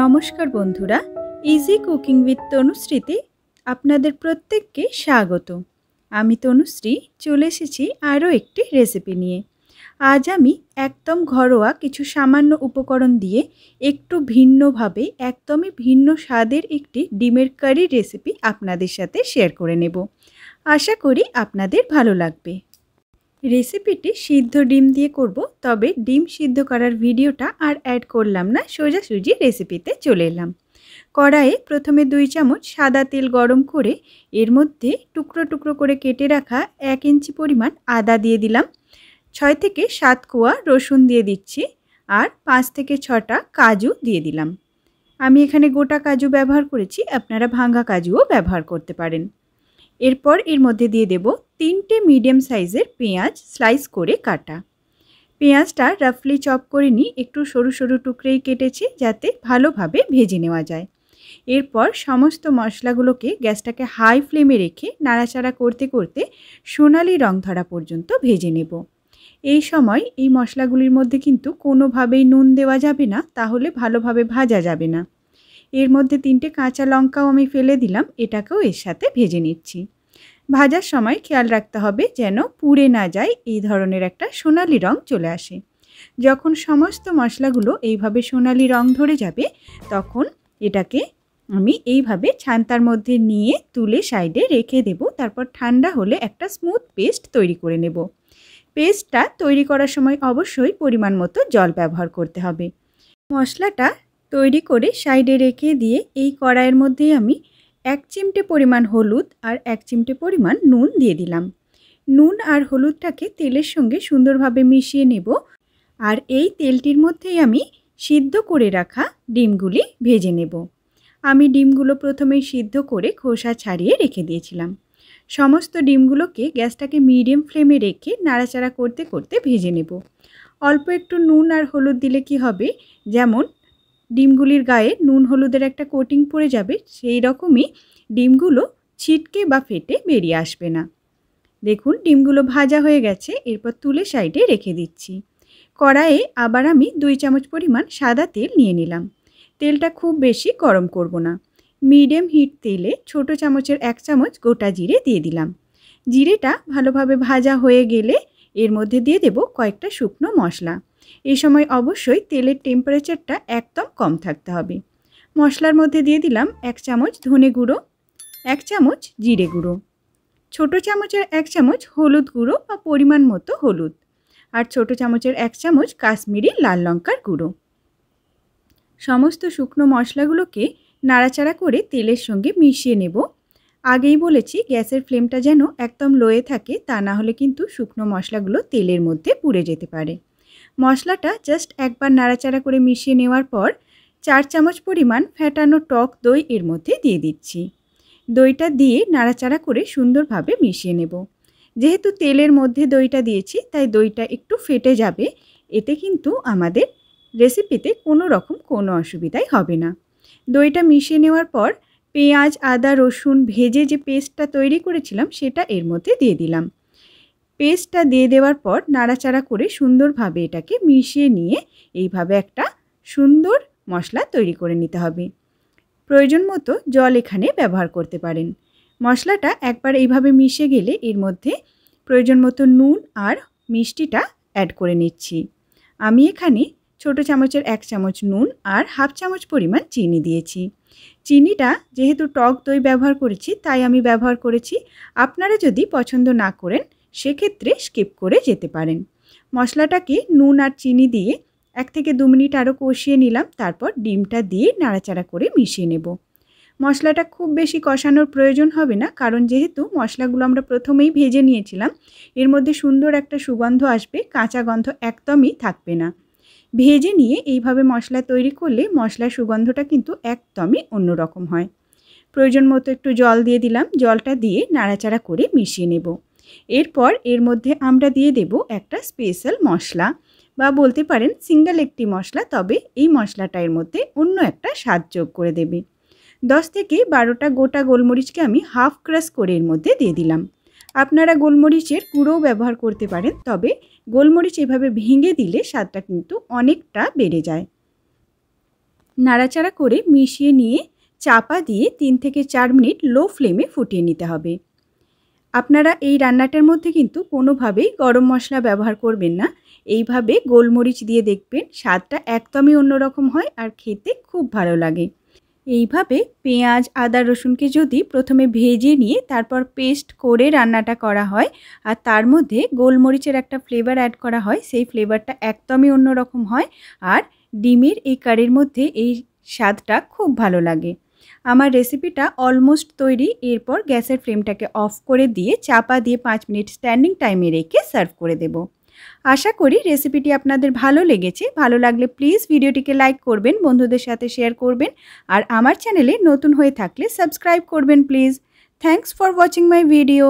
নমস্কার বন্ধুরা easy cooking with তনুশ্রীতে আপনাদের প্রত্যেককে স্বাগত আমি তনুশ্রী চলে এসেছি আরও একটি রেসিপি নিয়ে আজ আমি একদম ঘরোয়া কিছু সামান্য উপকরণ দিয়ে একটু ভিন্নভাবে একদমই ভিন্ন স্বাদের একটি ডিমের কারি রেসিপি আপনাদের সাথে শেয়ার করে নেব আশা করি আপনাদের ভালো লাগবে রেসিপিটি সিদ্ধ ডিম দিয়ে করব তবে ডিম সিদ্ধ করার ভিডিওটা আর অ্যাড করলাম না সোজাসুজি রেসিপিতে চলে এলাম কড়াইয়ে প্রথমে দুই চামচ সাদা তেল গরম করে এর মধ্যে টুকরো টুকরো করে কেটে রাখা এক ইঞ্চি পরিমাণ আদা দিয়ে দিলাম ছয় থেকে সাত কোয়া রসুন দিয়ে দিচ্ছি আর পাঁচ থেকে ছটা কাজু দিয়ে দিলাম আমি এখানে গোটা কাজু ব্যবহার করেছি আপনারা ভাঙ্গা কাজুও ব্যবহার করতে পারেন এরপর এর মধ্যে দিয়ে দেব তিনটে মিডিয়াম সাইজের পেঁয়াজ স্লাইস করে কাটা পেঁয়াজটা রাফলি চপ করে নিই একটু সরু সরু টুকরেই কেটেছি যাতে ভালোভাবে ভেজে নেওয়া যায় এরপর সমস্ত মশলাগুলোকে গ্যাসটাকে হাই ফ্লেমে রেখে নাড়াচাড়া করতে করতে সোনালি রং ধরা পর্যন্ত ভেজে নেব এই সময় এই মশলাগুলির মধ্যে কিন্তু কোনোভাবেই নুন দেওয়া যাবে না তাহলে ভালোভাবে ভাজা যাবে না এর মধ্যে তিনটে কাঁচা লঙ্কাও আমি ফেলে দিলাম এটাকেও এর সাথে ভেজে নিচ্ছি ভাজার সময় খেয়াল রাখতে হবে যেন পুড়ে না যায় এই ধরনের একটা সোনালি রং চলে আসে যখন সমস্ত মশলাগুলো এইভাবে সোনালি রং ধরে যাবে তখন এটাকে আমি এইভাবে ছান্তার মধ্যে নিয়ে তুলে সাইডে রেখে দেব তারপর ঠান্ডা হলে একটা স্মুথ পেস্ট তৈরি করে নেব পেস্টটা তৈরি করার সময় অবশ্যই পরিমাণ মতো জল ব্যবহার করতে হবে মশলাটা তৈরি করে সাইডে রেখে দিয়ে এই কড়াইয়ের মধ্যেই আমি এক চিমটে পরিমাণ হলুদ আর এক চিমটে পরিমাণ নুন দিয়ে দিলাম নুন আর হলুদটাকে তেলের সঙ্গে সুন্দরভাবে মিশিয়ে নেব আর এই তেলটির মধ্যেই আমি সিদ্ধ করে রাখা ডিমগুলি ভেজে নেব আমি ডিমগুলো প্রথমে সিদ্ধ করে খোসা ছাড়িয়ে রেখে দিয়েছিলাম সমস্ত ডিমগুলোকে গ্যাসটাকে মিডিয়াম ফ্লেমে রেখে নাড়াচাড়া করতে করতে ভেজে নেব অল্প একটু নুন আর হলুদ দিলে কি হবে যেমন ডিমগুলির গায়ে নুন হলুদের একটা কোটিং পড়ে যাবে সেই রকমই ডিমগুলো ছিটকে বা ফেটে বেরিয়ে আসবে না দেখুন ডিমগুলো ভাজা হয়ে গেছে এরপর তুলে সাইডে রেখে দিচ্ছি কড়াইয়ে আবার আমি দুই চামচ পরিমাণ সাদা তেল নিয়ে নিলাম তেলটা খুব বেশি গরম করব না মিডিয়াম হিট তেলে ছোট চামচের এক চামচ গোটা জিরে দিয়ে দিলাম জিরেটা ভালোভাবে ভাজা হয়ে গেলে এর মধ্যে দিয়ে দেব কয়েকটা শুকনো মশলা এই সময় অবশ্যই তেলের টেম্পারেচারটা একদম কম থাকতে হবে মশলার মধ্যে দিয়ে দিলাম এক চামচ ধনে গুঁড়ো এক চামচ জিরে গুঁড়ো ছোটো চামচের এক চামচ হলুদ গুঁড়ো বা পরিমাণ মতো হলুদ আর ছোট চামচের এক চামচ কাশ্মীরি লাল লঙ্কার গুঁড়ো সমস্ত শুকনো মশলাগুলোকে নাড়াচাড়া করে তেলের সঙ্গে মিশিয়ে নেব আগেই বলেছি গ্যাসের ফ্লেমটা যেন একদম লোয়ে থাকে তা না হলে কিন্তু শুকনো মশলাগুলো তেলের মধ্যে পুড়ে যেতে পারে মশলাটা জাস্ট একবার নাড়াচাড়া করে মিশিয়ে নেওয়ার পর চার চামচ পরিমাণ ফ্যাটানো টক দই এর মধ্যে দিয়ে দিচ্ছি দইটা দিয়ে নাড়াচাড়া করে সুন্দরভাবে মিশিয়ে নেব যেহেতু তেলের মধ্যে দইটা দিয়েছি তাই দইটা একটু ফেটে যাবে এতে কিন্তু আমাদের রেসিপিতে কোনো রকম কোনো অসুবিধাই হবে না দইটা মিশিয়ে নেওয়ার পর পেঁয়াজ আদা রসুন ভেজে যে পেস্টটা তৈরি করেছিলাম সেটা এর মধ্যে দিয়ে দিলাম পেস্টটা দিয়ে দেওয়ার পর নাড়াচাড়া করে সুন্দরভাবে এটাকে মিশিয়ে নিয়ে এইভাবে একটা সুন্দর মশলা তৈরি করে নিতে হবে প্রয়োজন মতো জল এখানে ব্যবহার করতে পারেন মশলাটা একবার এইভাবে মিশে গেলে এর মধ্যে প্রয়োজন মতো নুন আর মিষ্টিটা অ্যাড করে নিচ্ছি আমি এখানে ছোট চামচের এক চামচ নুন আর হাফ চামচ পরিমাণ চিনি দিয়েছি চিনিটা যেহেতু টক দই ব্যবহার করেছি তাই আমি ব্যবহার করেছি আপনারা যদি পছন্দ না করেন সেক্ষেত্রে স্কিপ করে যেতে পারেন মশলাটাকে নুন আর চিনি দিয়ে এক থেকে দু মিনিট আরও কষিয়ে নিলাম তারপর ডিমটা দিয়ে নাড়াচাড়া করে মিশিয়ে নেব মশলাটা খুব বেশি কষানোর প্রয়োজন হবে না কারণ যেহেতু মশলাগুলো আমরা প্রথমেই ভেজে নিয়েছিলাম এর মধ্যে সুন্দর একটা সুগন্ধ আসবে কাঁচা গন্ধ একদমই থাকবে না ভেজে নিয়ে এইভাবে মশলা তৈরি করলে মশলার সুগন্ধটা কিন্তু একদমই অন্যরকম হয় প্রয়োজন মতো একটু জল দিয়ে দিলাম জলটা দিয়ে নাড়াচাড়া করে মিশিয়ে নেব এরপর এর মধ্যে আমরা দিয়ে দেব একটা স্পেশাল মশলা বা বলতে পারেন সিঙ্গেল একটি মশলা তবে এই মশলাটা এর মধ্যে অন্য একটা স্বাদ যোগ করে দেবে দশ থেকে বারোটা গোটা গোলমরিচকে আমি হাফ ক্রাশ করে এর মধ্যে দিয়ে দিলাম আপনারা গোলমরিচের গুঁড়োও ব্যবহার করতে পারেন তবে গোলমরিচ এভাবে ভেঙে দিলে স্বাদটা কিন্তু অনেকটা বেড়ে যায় নাড়াচাড়া করে মিশিয়ে নিয়ে চাপা দিয়ে তিন থেকে চার মিনিট লো ফ্লেমে ফুটিয়ে নিতে হবে আপনারা এই রান্নাটার মধ্যে কিন্তু কোনোভাবেই গরম মশলা ব্যবহার করবেন না এইভাবে গোলমরিচ দিয়ে দেখবেন স্বাদটা একদমই অন্যরকম হয় আর খেতে খুব ভালো লাগে এইভাবে পেঁয়াজ আদা রসুনকে যদি প্রথমে ভেজে নিয়ে তারপর পেস্ট করে রান্নাটা করা হয় আর তার মধ্যে গোলমরিচের একটা ফ্লেভার অ্যাড করা হয় সেই ফ্লেভারটা একদমই অন্যরকম হয় আর ডিমের এই কারির মধ্যে এই স্বাদটা খুব ভালো লাগে আমার রেসিপিটা অলমোস্ট তৈরি এরপর গ্যাসের ফ্লেমটাকে অফ করে দিয়ে চাপা দিয়ে পাঁচ মিনিট স্ট্যান্ডিং টাইমে রেখে সার্ভ করে দেব আশা করি রেসিপিটি আপনাদের ভালো লেগেছে ভালো লাগলে প্লিজ ভিডিওটিকে লাইক করবেন বন্ধুদের সাথে শেয়ার করবেন আর আমার চ্যানেলে নতুন হয়ে থাকলে সাবস্ক্রাইব করবেন please thanks for watching my video